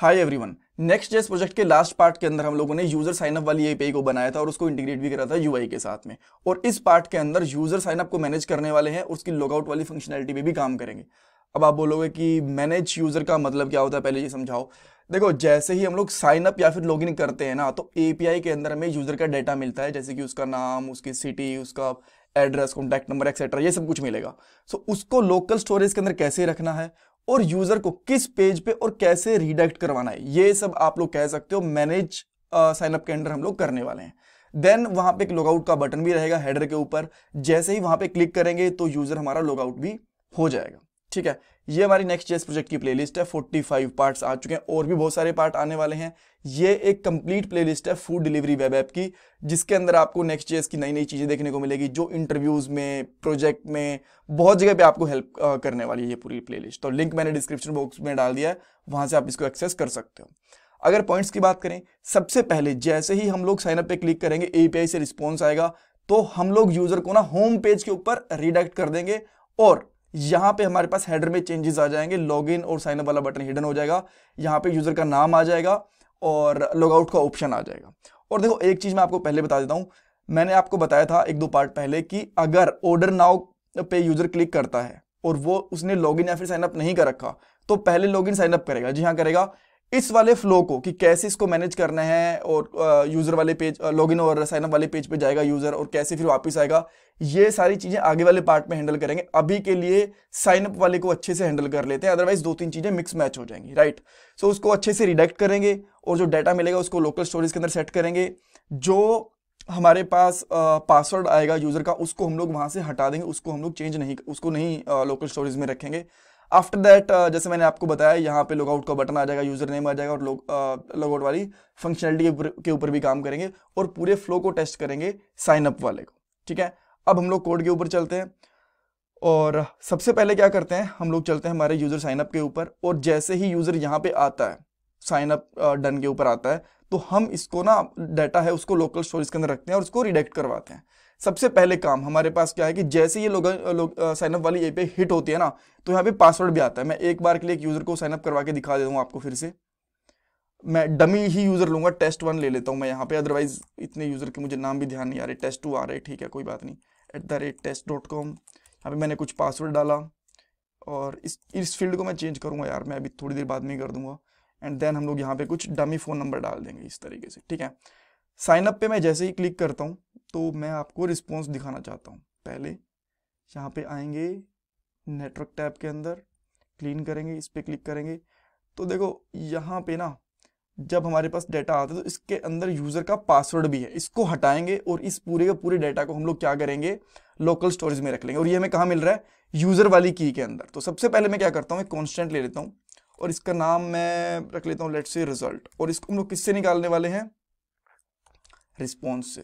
हाय everyone NextJS project के last part के अंदर हम लोगों ने यूजर साइनअप वाली एपीआई को बनाया था और उसको इंटीग्रेट भी करा था यूआई के साथ में और इस पार्ट के अंदर यूजर साइनअप को मैनेज करने वाले हैं उसकी लॉगआउट वाली फंक्शनैलिटी पे भी काम करेंगे अब आप बोलोगे कि मैनेज यूजर का मतलब क्या होता है पहले ये समझाओ देखो जैसे ही हम लोग साइन अप या फिर लॉग करते हैं ना तो ए के अंदर हमें यूजर का डाटा मिलता है जैसे कि उसका नाम उसकी सिटी उसका एड्रेस कॉन्टैक्ट नंबर एक्सेट्रा ये सब कुछ मिलेगा सो so, उसको लोकल स्टोरेज के अंदर कैसे रखना है और यूजर को किस पेज पे और कैसे रिडायरेक्ट करवाना है ये सब आप लोग कह सकते हो मैनेज साइनअप के अंडर हम लोग करने वाले हैं देन वहां पे एक लॉगआउट का बटन भी रहेगा हेडर के ऊपर जैसे ही वहां पे क्लिक करेंगे तो यूजर हमारा लॉगआउट भी हो जाएगा ठीक है ये हमारी नेक्स्ट जेस प्रोजेक्ट की प्लेलिस्ट है 45 पार्ट्स आ चुके हैं और भी बहुत सारे पार्ट आने वाले हैं ये एक कंप्लीट प्लेलिस्ट है फूड डिलीवरी वेब ऐप की जिसके अंदर आपको नेक्स्ट जेस की नई नई चीज़ें देखने को मिलेगी जो इंटरव्यूज़ में प्रोजेक्ट में बहुत जगह पे आपको हेल्प करने वाली है ये पूरी प्ले तो लिंक मैंने डिस्क्रिप्शन बॉक्स में डाल दिया है वहां से आप इसको एक्सेस कर सकते हो अगर पॉइंट्स की बात करें सबसे पहले जैसे ही हम लोग साइनअप पे क्लिक करेंगे एपीआई से रिस्पॉन्स आएगा तो हम लोग यूजर को ना होम पेज के ऊपर रिडक्ट कर देंगे और यहाँ पे हमारे पास हेडर में चेंजेस आ जाएंगे लॉगिन और साइन अप वाला बटन हिडन हो जाएगा यहाँ पे यूज़र का नाम आ जाएगा और लॉगआउट का ऑप्शन आ जाएगा और देखो एक चीज़ मैं आपको पहले बता देता हूं मैंने आपको बताया था एक दो पार्ट पहले कि अगर ऑर्डर नाउ पे यूज़र क्लिक करता है और वो उसने लॉग या फिर साइनअप नहीं कर रखा तो पहले लॉग इन साइनअप करेगा जी हाँ करेगा इस वाले फ्लो को कि कैसे इसको मैनेज करना है और यूज़र वाले पेज लॉगिन और साइनअप वाले पेज पे जाएगा यूज़र और कैसे फिर वापस आएगा ये सारी चीज़ें आगे वाले पार्ट में हैंडल करेंगे अभी के लिए साइनअप वाले को अच्छे से हैंडल कर लेते हैं अदरवाइज दो तीन चीज़ें मिक्स मैच हो जाएंगी राइट सो उसको अच्छे से रिडेक्ट करेंगे और जो डाटा मिलेगा उसको लोकल स्टोरेज के अंदर सेट करेंगे जो हमारे पास पासवर्ड आएगा यूज़र का उसको हम लोग वहाँ से हटा देंगे उसको हम लोग चेंज नहीं उसको नहीं लोकल स्टोरेज में रखेंगे आफ्टर दैट uh, जैसे मैंने आपको बताया यहाँ पे लॉगआउट का बटन आ जाएगा यूजर नेम आ जाएगा और लॉगआउट uh, वाली फंक्शनलिटी के ऊपर भी काम करेंगे और पूरे फ्लो को टेस्ट करेंगे साइन अप वाले को ठीक है अब हम लोग कोड के ऊपर चलते हैं और सबसे पहले क्या करते हैं हम लोग चलते हैं हमारे यूज़र साइनअप के ऊपर और जैसे ही यूज़र यहाँ पे आता है साइनअप डन uh, के ऊपर आता है तो हम इसको ना डाटा है उसको लोकल स्टोरेज के अंदर रखते हैं और उसको रिडेक्ट करवाते हैं सबसे पहले काम हमारे पास क्या है कि जैसे ये लोग लो, साइनअप वाली ए पे हिट होती है ना तो यहाँ पे पासवर्ड भी आता है मैं एक बार के लिए एक यूज़र को साइनअप करवा के दिखा देता हूँ आपको फिर से मैं डमी ही यूज़र लूँगा टेस्ट वन ले लेता हूँ मैं यहाँ पे अदरवाइज इतने यूज़र के मुझे नाम भी ध्यान नहीं आ रहे टेस्ट टू आ रहे ठीक है कोई बात नहीं at the rate test dot com यहाँ पर मैंने कुछ पासवर्ड डाला और इस इस फील्ड को मैं चेंज करूँगा यार मैं अभी थोड़ी देर बाद में ही कर दूँगा एंड देन हम लोग यहाँ पे कुछ डमी फ़ोन नंबर डाल देंगे इस तरीके से ठीक है साइनअप पे मैं जैसे ही क्लिक करता हूँ तो मैं आपको रिस्पॉन्स दिखाना चाहता हूँ पहले यहाँ पे आएंगे नेटवर्क टैब के अंदर क्लीन करेंगे इस पर क्लिक करेंगे तो देखो यहाँ पे ना जब हमारे पास डाटा आता है तो इसके अंदर यूज़र का पासवर्ड भी है इसको हटाएंगे और इस पूरे के पूरे डाटा को हम लोग क्या करेंगे लोकल स्टोरेज में रख लेंगे और ये हमें कहाँ मिल रहा है यूज़र वाली की के अंदर तो सबसे पहले मैं क्या करता हूँ एक कॉन्स्टेंट ले लेता हूँ और इसका नाम मैं रख लेता हूँ लेट से रिजल्ट और इसको हम लोग किससे निकालने वाले हैं रिस्पॉन्स से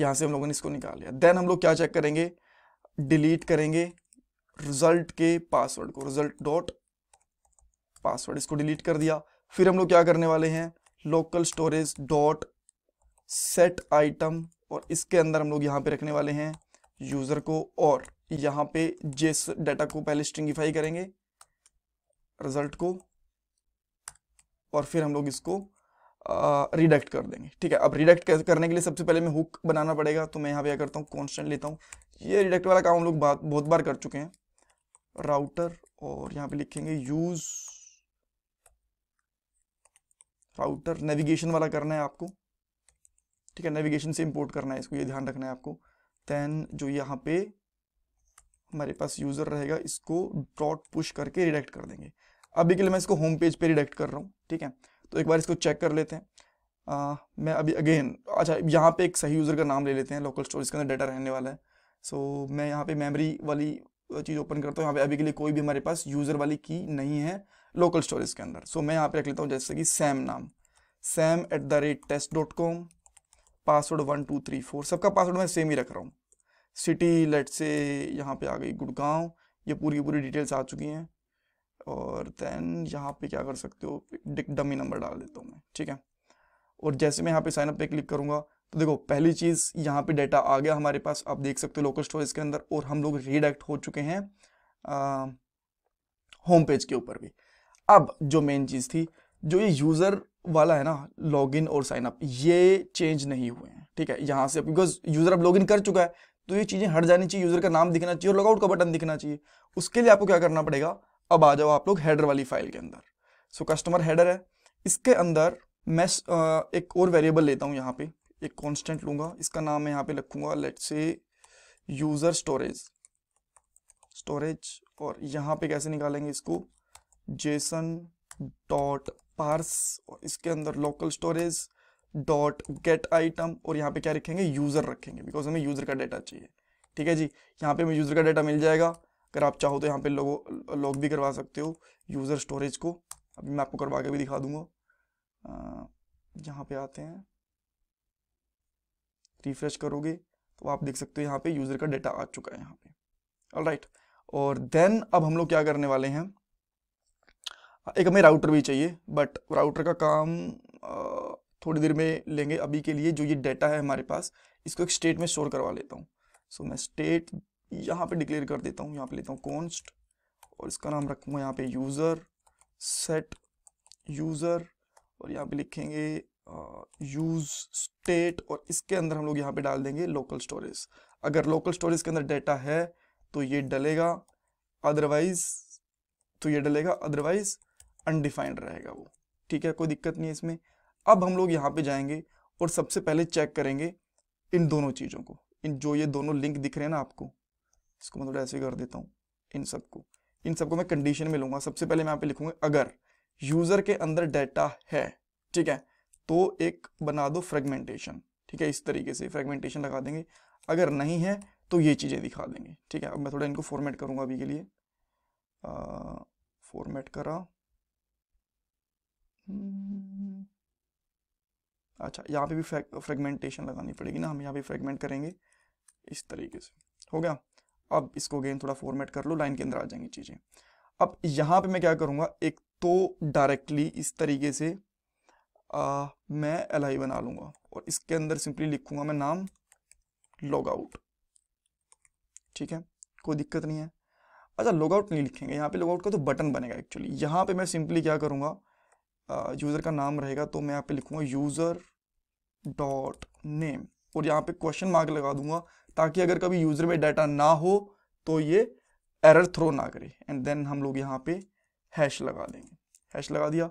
यहाँ से हम लोगों ने इसको निकाल लिया देन हम लोग क्या चेक करेंगे डिलीट करेंगे रिजल्ट के पासवर्ड को रिजल्ट डॉट पासवर्ड इसको डिलीट कर दिया फिर हम लोग क्या करने वाले हैं local storage dot set item और इसके अंदर हम लोग यहाँ पे रखने वाले हैं यूज़र को और यहाँ पे जिस डाटा को पहले स्ट्रिंगिफाई करेंगे रिजल्ट को और फिर हम लोग इसको रिडक्ट कर देंगे ठीक है अब रिडक्ट करने के लिए सबसे पहले मैं हुक बनाना पड़ेगा तो मैं यहाँ पे क्या करता हूँ कॉन्स्टेंट लेता हूँ ये रिडक्ट वाला काम हम लोग बात बहुत बार कर चुके हैं राउटर और यहाँ पे लिखेंगे यूज राउटर नेविगेशन वाला करना है आपको ठीक है नेविगेशन से इंपोर्ट करना है इसको ये ध्यान रखना है आपको देन जो यहाँ पे हमारे पास यूजर रहेगा इसको डॉट पुश करके रिडक्ट कर देंगे अभी के लिए मैं इसको होम पेज पे रिडक्ट कर रहा हूँ ठीक है तो एक बार इसको चेक कर लेते हैं आ, मैं अभी अगेन अच्छा यहाँ पे एक सही यूज़र का नाम ले लेते हैं लोकल स्टोरेज के अंदर डाटा रहने वाला है सो so, मैं यहाँ पे मेमोरी वाली चीज़ ओपन करता हूँ यहाँ पे अभी के लिए कोई भी हमारे पास यूज़र वाली की नहीं है लोकल स्टोरेज के अंदर सो so, मैं यहाँ पे रख लेता हूँ जैसे कि सैम नाम Sam at the rate test dot com password one two three four सबका पासवर्ड मैं सेम ही रख रहा हूँ सिटी लेट से यहाँ पे आ गई गुड़गांव ये पूरी पूरी डिटेल्स आ चुकी हैं और देन यहाँ पे क्या कर सकते हो डमी नंबर डाल देता हूँ मैं ठीक है और जैसे मैं यहाँ पे साइनअप पे क्लिक करूँगा तो देखो पहली चीज़ यहाँ पे डेटा आ गया हमारे पास आप देख सकते हो लोकल स्टोरेज के अंदर और हम लोग रिडेक्ट हो चुके हैं होम पेज के ऊपर भी अब जो मेन चीज़ थी जो ये यूज़र वाला है ना लॉग और साइनअप ये चेंज नहीं हुए हैं ठीक है यहाँ से बिकॉज यूज़र अब लॉग कर चुका है तो ये चीज़ें हट जानी चाहिए यूज़र का नाम दिखना चाहिए और लॉगआउट का बटन दिखना चाहिए उसके लिए आपको क्या करना पड़ेगा अब आ जाओ आप लोग हेडर वाली फाइल के अंदर सो कस्टमर हेडर है इसके अंदर मैं एक और वेरिएबल लेता हूँ यहाँ पे एक कांस्टेंट लूंगा इसका नाम मैं यहाँ पे रखूंगा लेट से यूजर स्टोरेज स्टोरेज और यहाँ पे कैसे निकालेंगे इसको जेसन डॉट पार्स और इसके अंदर local storage dot get item और यहाँ पे क्या रखेंगे यूजर रखेंगे बिकॉज हमें यूजर का डाटा चाहिए ठीक है जी यहाँ पे हमें यूजर का डाटा मिल जाएगा अगर आप चाहो तो यहाँ पे लोगो लॉग भी करवा सकते हो यूज़र स्टोरेज को अभी मैं आपको करवा के भी दिखा दूंगा यहाँ पे आते हैं रिफ्रेश करोगे तो आप देख सकते हो यहाँ पे यूज़र का डाटा आ चुका है यहाँ पे ऑल राइट और देन अब हम लोग क्या करने वाले हैं एक हमें राउटर भी चाहिए बट राउटर का काम थोड़ी देर में लेंगे अभी के लिए जो ये डेटा है हमारे पास इसको एक स्टेट में स्टोर करवा लेता हूँ सो so, मैं स्टेट यहाँ पे डिक्लेयर कर देता हूँ यहाँ पे लेता हूँ कॉन्स्ट और इसका नाम रखूँगा यहाँ पे यूज़र सेट यूज़र और यहाँ पे लिखेंगे यूज स्टेट और इसके अंदर हम लोग यहाँ पे डाल देंगे लोकल स्टोरेज अगर लोकल स्टोरेज के अंदर डेटा है तो ये डलेगा अदरवाइज तो ये डलेगा अदरवाइज अनडिफाइंड रहेगा वो ठीक है कोई दिक्कत नहीं है इसमें अब हम लोग यहाँ पे जाएंगे और सबसे पहले चेक करेंगे इन दोनों चीज़ों को इन जो ये दोनों लिंक दिख रहे हैं ना आपको इसको थोड़ा मतलब ऐसे कर देता हूँ इन सबको इन सबको मैं कंडीशन में लूंगा सबसे पहले मैं यहाँ पे लिखूंगा अगर यूजर के अंदर डाटा है ठीक है तो एक बना दो फ्रेगमेंटेशन ठीक है इस तरीके से फ्रेगमेंटेशन लगा देंगे अगर नहीं है तो ये चीज़ें दिखा देंगे ठीक है अब मैं थोड़ा इनको फॉर्मेट करूँगा अभी के लिए फॉर्मेट करा हम्म, अच्छा यहाँ पे भी फ्रेगमेंटेशन लगानी पड़ेगी ना हम यहाँ पे फ्रेगमेंट करेंगे इस तरीके से हो गया अब इसको अगेन थोड़ा फॉर्मेट कर लो लाइन के अंदर आ जाएंगी चीज़ें अब यहाँ पे मैं क्या करूँगा एक तो डायरेक्टली इस तरीके से आ, मैं एल आई बना लूँगा और इसके अंदर सिंपली लिखूँगा मैं नाम लॉग आउट ठीक है कोई दिक्कत नहीं है अच्छा लॉग आउट नहीं लिखेंगे यहाँ पे लॉग आउट का तो बटन बनेगा एक्चुअली यहाँ पे मैं सिंपली क्या करूँगा यूज़र का नाम रहेगा तो मैं यहाँ पे लिखूँगा यूज़र डॉट नेम और यहाँ पे क्वेश्चन मार्क लगा दूंगा ताकि अगर कभी यूजर में डाटा ना हो तो ये एरर थ्रो ना करे एंड देन हम लोग यहाँ पे हैश लगा देंगे हैश लगा दिया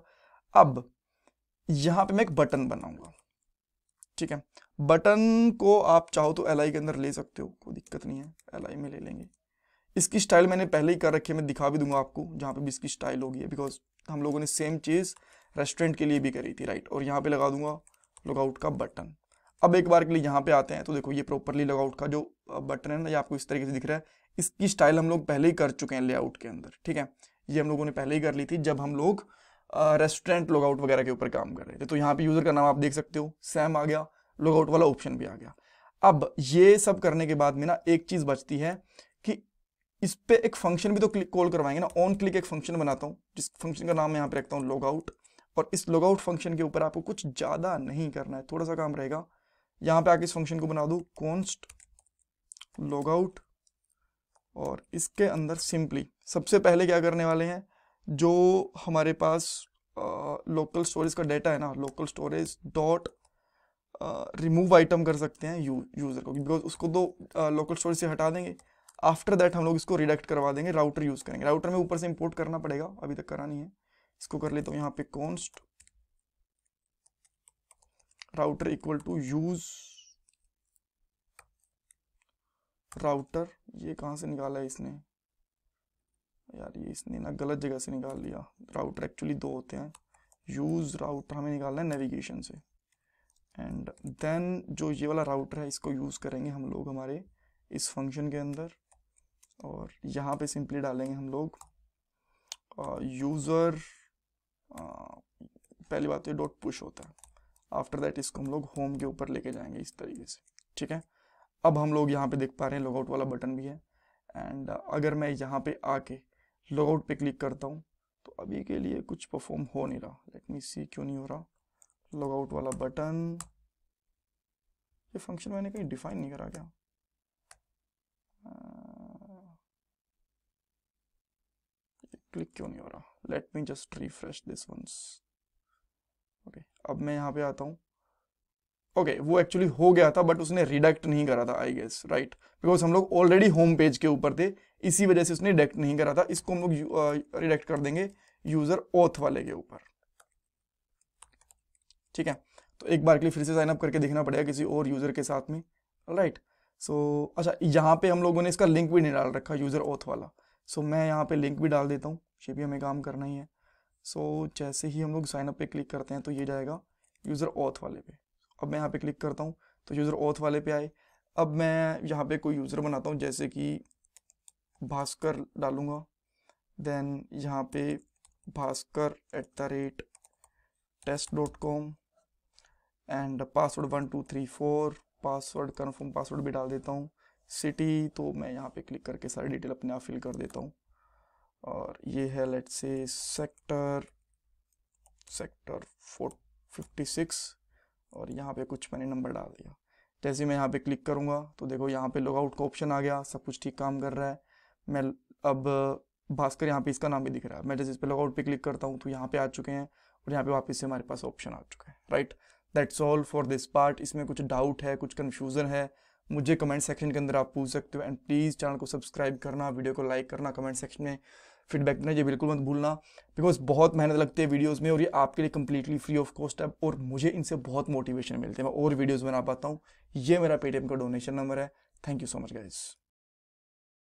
अब यहाँ पे मैं एक बटन बनाऊंगा ठीक है बटन को आप चाहो तो एल के अंदर ले सकते हो कोई दिक्कत नहीं है एल में ले लेंगे इसकी स्टाइल मैंने पहले ही कर रखी है मैं दिखा भी दूंगा आपको जहाँ पे भी इसकी स्टाइल होगी बिकॉज हम लोगों ने सेम चीज़ रेस्टोरेंट के लिए भी करी थी राइट और यहाँ पे लगा दूंगा लुकआउट का बटन अब एक बार के लिए यहाँ पे आते हैं तो देखो ये प्रॉपरली लेआउट का जो बटन है ना ये आपको इस तरीके से दिख रहा है इसकी स्टाइल हम लोग पहले ही कर चुके हैं लेआउट के अंदर ठीक है ये हम लोगों ने पहले ही कर ली थी जब हम लोग रेस्टोरेंट लॉगआउट वगैरह के ऊपर काम कर रहे थे तो यहाँ पे यूजर का नाम आप देख सकते हो सैम आ गया लॉगआउट वाला ऑप्शन भी आ गया अब ये सब करने के बाद में ना एक चीज बचती है कि इस पर एक फंक्शन भी तो क्लिक कॉल करवाएंगे ना ऑन क्लिक एक फंक्शन बनाता हूँ जिस फंक्शन का नाम यहाँ पे रखता हूँ लॉगआउट और इस लॉगआउट फंक्शन के ऊपर आपको कुछ ज़्यादा नहीं करना है थोड़ा सा काम रहेगा यहाँ पे आके इस फंक्शन को बना दू कॉन्स्ट लॉग आउट और इसके अंदर सिंपली सबसे पहले क्या करने वाले हैं जो हमारे पास लोकल स्टोरेज का डाटा है ना local storage dot remove item कर सकते हैं यू, यूज़र को बिकॉज उसको दो लोकल स्टोरेज से हटा देंगे आफ्टर दैट हम लोग इसको रिडक्ट करवा देंगे राउटर यूज़ करेंगे राउटर में ऊपर से इम्पोर्ट करना पड़ेगा अभी तक करा नहीं है इसको कर लेता हूँ यहाँ पे const router equal to use router ये कहाँ से निकाला है इसने यार ये इसने ना गलत जगह से निकाल लिया राउटर एक्चुअली दो होते हैं यूज राउटर हमें निकालना है नेविगेशन से एंड देन जो ये वाला राउटर है इसको यूज़ करेंगे हम लोग हमारे इस फंक्शन के अंदर और यहाँ पे सिंपली डालेंगे हम लोग यूज़र uh, uh, पहली बात तो डॉट पुश होता है आफ्टर दैट इसको हम लोग होम के ऊपर लेके जाएंगे इस तरीके से ठीक है अब हम लोग यहाँ पे देख पा रहे हैं लॉगआउट वाला बटन भी है एंड अगर मैं यहाँ पे आके लॉगआउट पे क्लिक करता हूँ तो अभी के लिए कुछ परफॉर्म हो नहीं रहा लेट मी सी क्यों नहीं हो रहा लॉगआउट वाला बटन ये फंक्शन मैंने कहीं डिफाइन नहीं करा क्या क्लिक uh, क्यों नहीं हो रहा let me just refresh this once okay अब मैं यहाँ पे आता हूँ ओके okay, वो एक्चुअली हो गया था बट उसने रिडक्ट नहीं करा था आई गेस राइट बिकॉज हम लोग ऑलरेडी होम पेज के ऊपर थे इसी वजह से उसने रिडक्ट नहीं करा था इसको हम लोग रिडक्ट कर देंगे यूजर ओथ वाले के ऊपर ठीक है तो एक बार के लिए फिर से साइन अप करके देखना पड़ेगा किसी और यूजर के साथ में राइट सो so, अच्छा यहाँ पे हम लोगों ने इसका लिंक भी नहीं डाल रखा यूजर ओथ वाला सो so, मैं यहाँ पे लिंक भी डाल देता हूँ शिपी हमें काम करना ही है सो so, जैसे ही हम लोग साइनअप पे क्लिक करते हैं तो ये जाएगा यूज़र ऑथ वाले पे अब मैं यहाँ पे क्लिक करता हूँ तो यूज़र ऑथ वाले पे आए अब मैं यहाँ पे कोई यूज़र बनाता हूँ जैसे कि भास्कर डालूँगा देन यहाँ पे Bhaskar at the rate test dot com and password one two three four password confirm password भी डाल देता हूँ सिटी तो मैं यहाँ पे क्लिक करके सारी डिटेल अपने आप फिल कर देता हूँ और ये है let's say sector sector four fifty six और यहाँ पे कुछ मैंने नंबर डाल दिया जैसे तो मैं यहाँ पे क्लिक करूँगा तो देखो यहाँ पे लॉगआउट का ऑप्शन आ गया सब कुछ ठीक काम कर रहा है मैं अब भास्कर यहाँ पे इसका नाम भी दिख रहा है मैं जैसे इस पर लॉगआउट पर क्लिक करता हूँ तो यहाँ पे आ चुके हैं और यहाँ पे वापस से हमारे पास ऑप्शन आ चुका है right that's all for this part इसमें कुछ डाउट है कुछ कन्फ्यूज़न है मुझे कमेंट सेक्शन के अंदर आप पूछ सकते हो एंड प्लीज़ चैनल को सब्सक्राइब करना वीडियो को लाइक करना कमेंट सेक्शन में फीडबैक देना ये बिल्कुल मत भूलना बिकॉज बहुत मेहनत लगती है वीडियोज़ में और ये आपके लिए कम्प्लीटली फ्री ऑफ कॉस्ट है और मुझे इनसे बहुत मोटिवेशन मिलती है मैं और वीडियोज़ बना पाता हूँ ये मेरा पेटीएम का डोनेशन नंबर है thank you so much guys